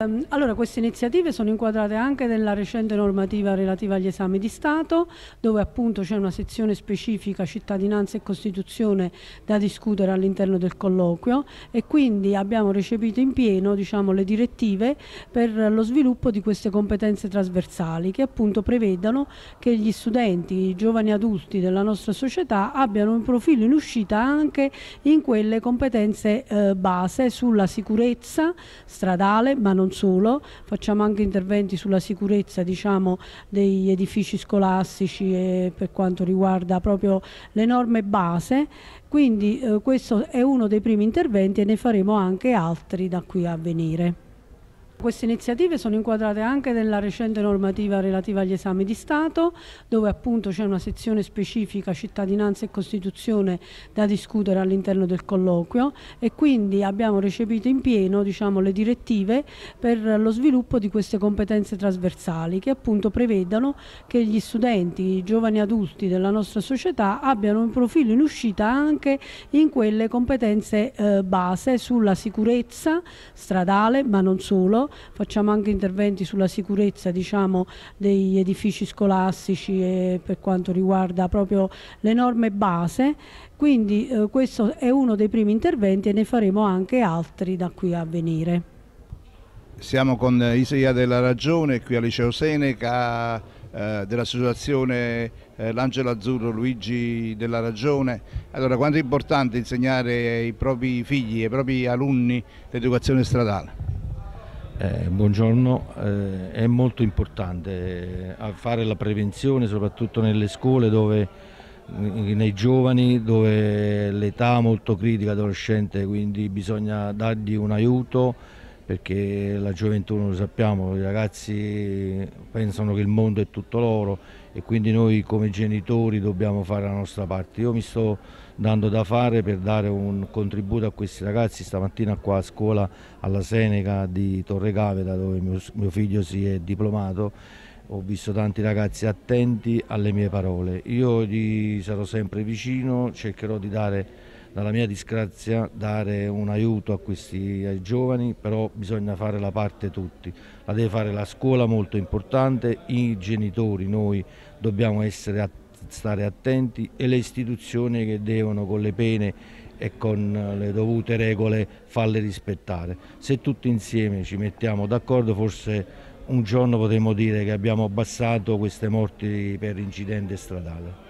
Ehm, allora, queste iniziative sono inquadrate anche nella recente normativa relativa agli esami di Stato, dove appunto c'è una sezione specifica cittadinanza e Costituzione da discutere all'interno del colloquio e quindi abbiamo recepito in pieno diciamo, le direttive per lo sviluppo di queste competenze trasversali che appunto prevedono che gli studenti, i giovani adulti della nostra società abbiano un profilo in uscita anche in quelle competenze eh, base sulla sicurezza stradale, ma non non solo, facciamo anche interventi sulla sicurezza diciamo, degli edifici scolastici e per quanto riguarda proprio le norme base, quindi eh, questo è uno dei primi interventi e ne faremo anche altri da qui a venire. Queste iniziative sono inquadrate anche nella recente normativa relativa agli esami di Stato, dove appunto c'è una sezione specifica cittadinanza e Costituzione da discutere all'interno del colloquio e quindi abbiamo recepito in pieno diciamo, le direttive per lo sviluppo di queste competenze trasversali che appunto prevedano che gli studenti, i giovani adulti della nostra società abbiano un profilo in uscita anche in quelle competenze eh, base sulla sicurezza stradale ma non solo, facciamo anche interventi sulla sicurezza diciamo, degli edifici scolastici e per quanto riguarda proprio le norme base, quindi eh, questo è uno dei primi interventi e ne faremo anche altri da qui a venire. Siamo con Isaia della Ragione qui al Liceo Seneca eh, dell'associazione eh, L'Angelo Azzurro Luigi della Ragione. Allora quanto è importante insegnare ai propri figli, ai propri alunni l'educazione stradale? Eh, buongiorno, eh, è molto importante eh, fare la prevenzione soprattutto nelle scuole dove, eh, nei giovani dove l'età è molto critica adolescente quindi bisogna dargli un aiuto perché la gioventù, lo sappiamo, i ragazzi pensano che il mondo è tutto loro e quindi noi come genitori dobbiamo fare la nostra parte. Io mi sto dando da fare per dare un contributo a questi ragazzi stamattina qua a scuola alla Seneca di Torre Caveda dove mio figlio si è diplomato ho visto tanti ragazzi attenti alle mie parole. Io gli sarò sempre vicino, cercherò di dare dalla mia disgrazia dare un aiuto a questi ai giovani, però bisogna fare la parte tutti, la deve fare la scuola molto importante, i genitori noi dobbiamo essere, stare attenti e le istituzioni che devono con le pene e con le dovute regole farle rispettare. Se tutti insieme ci mettiamo d'accordo forse un giorno potremo dire che abbiamo abbassato queste morti per incidente stradale.